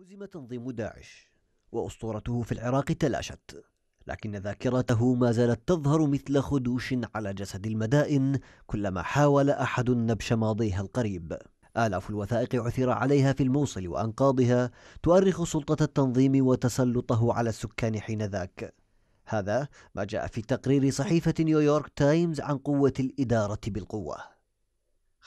هزم تنظيم داعش وأسطورته في العراق تلاشت لكن ذاكرته ما زالت تظهر مثل خدوش على جسد المدائن كلما حاول أحد نبش ماضيها القريب آلاف الوثائق عثر عليها في الموصل وأنقاضها تؤرخ سلطة التنظيم وتسلطه على السكان حين ذاك هذا ما جاء في تقرير صحيفة نيويورك تايمز عن قوة الإدارة بالقوة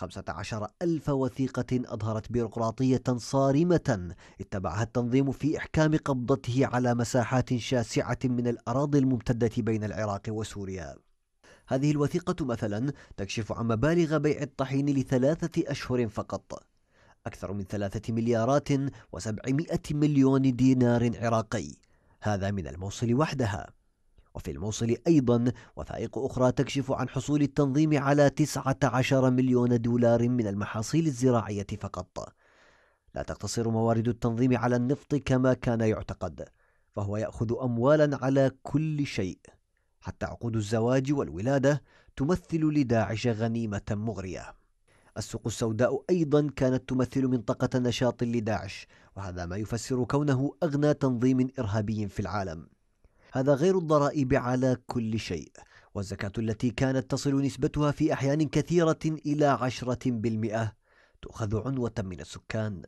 15 ألف وثيقة أظهرت بيروقراطية صارمة اتبعها التنظيم في إحكام قبضته على مساحات شاسعة من الأراضي الممتدة بين العراق وسوريا هذه الوثيقة مثلا تكشف عن مبالغ بيع الطحين لثلاثة أشهر فقط أكثر من ثلاثة مليارات وسبعمائة مليون دينار عراقي هذا من الموصل وحدها وفي الموصل أيضا وثائق أخرى تكشف عن حصول التنظيم على 19 مليون دولار من المحاصيل الزراعية فقط لا تقتصر موارد التنظيم على النفط كما كان يعتقد فهو يأخذ أموالا على كل شيء حتى عقود الزواج والولادة تمثل لداعش غنيمة مغرية السوق السوداء أيضا كانت تمثل منطقة نشاط لداعش وهذا ما يفسر كونه أغنى تنظيم إرهابي في العالم هذا غير الضرائب على كل شيء والزكاة التي كانت تصل نسبتها في أحيان كثيرة إلى عشرة بالمئة تؤخذ عنوة من السكان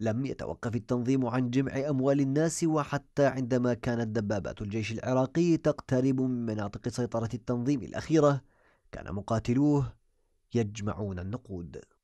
لم يتوقف التنظيم عن جمع أموال الناس وحتى عندما كانت دبابات الجيش العراقي تقترب من مناطق سيطرة التنظيم الأخيرة كان مقاتلوه يجمعون النقود